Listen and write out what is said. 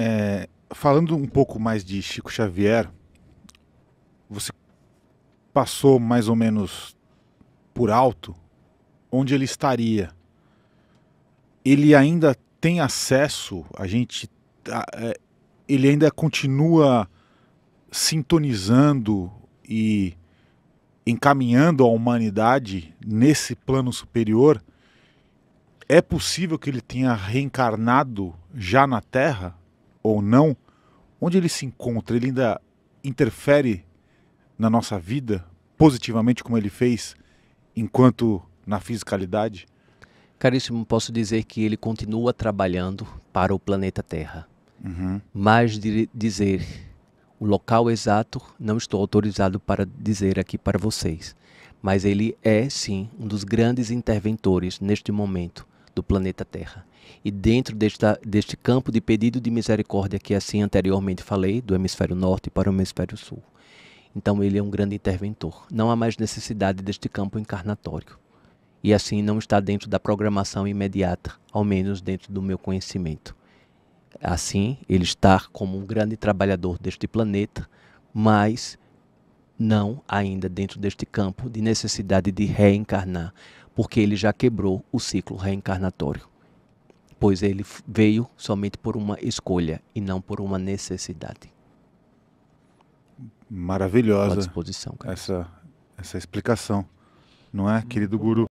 É, falando um pouco mais de Chico Xavier, você passou mais ou menos por alto onde ele estaria. Ele ainda tem acesso, a gente. Tá, é, ele ainda continua sintonizando e encaminhando a humanidade nesse plano superior. É possível que ele tenha reencarnado já na Terra? ou não, onde ele se encontra? Ele ainda interfere na nossa vida positivamente como ele fez enquanto na fisicalidade? Caríssimo, posso dizer que ele continua trabalhando para o planeta Terra. Uhum. Mas dizer o local exato não estou autorizado para dizer aqui para vocês. Mas ele é, sim, um dos grandes interventores neste momento do planeta Terra. E dentro desta, deste campo de pedido de misericórdia que assim anteriormente falei, do hemisfério norte para o hemisfério sul. Então ele é um grande interventor. Não há mais necessidade deste campo encarnatório. E assim não está dentro da programação imediata, ao menos dentro do meu conhecimento. Assim, ele está como um grande trabalhador deste planeta, mas não ainda dentro deste campo de necessidade de reencarnar, porque ele já quebrou o ciclo reencarnatório, pois ele veio somente por uma escolha e não por uma necessidade. Maravilhosa disposição, essa, essa explicação, não é, querido guru?